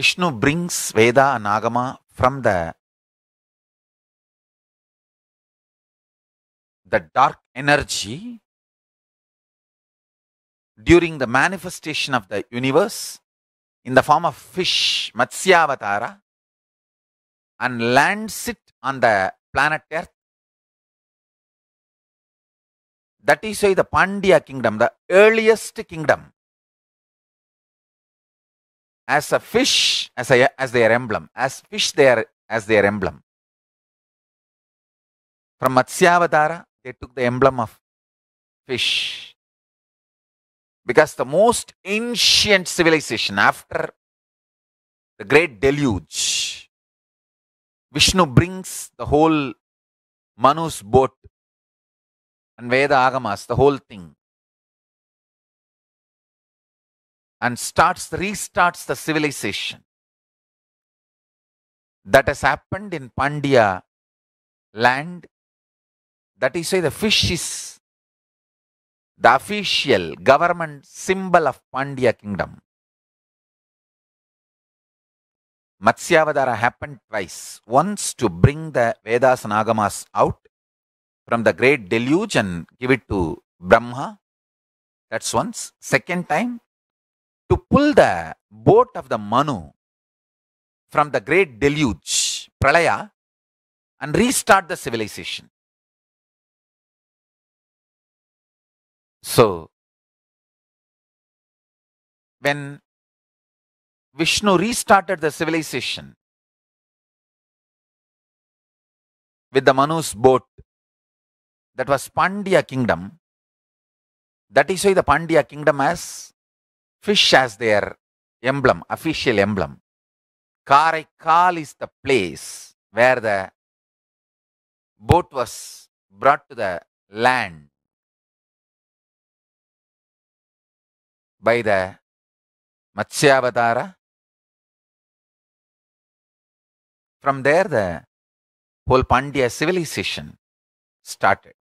Vishnu brings Veda and Agama from the, the dark energy during the manifestation of the universe in the form of fish, Matsyavatara, and lands it on the planet Earth. That is why the Pandya kingdom, the earliest kingdom, as a fish, as, a, as their emblem. As fish, they are as their emblem. From Matsyavadara, they took the emblem of fish. Because the most ancient civilization after the great deluge, Vishnu brings the whole Manu's boat and Veda Agamas, the whole thing, and starts restarts the civilization that has happened in Pandya land. That is say, the fish is the official government symbol of Pandya kingdom. Matsyavadara happened twice. Once to bring the Vedas and Agamas out from the great deluge and give it to Brahma. That's once. Second time to pull the boat of the Manu from the great deluge, Pralaya, and restart the civilization. So, when Vishnu restarted the civilization with the Manu's boat, that was Pandya kingdom. That is why the Pandya kingdom has fish as their emblem, official emblem. Karaikal is the place where the boat was brought to the land by the Matsyabhatara. From there, the whole Pandya civilization started.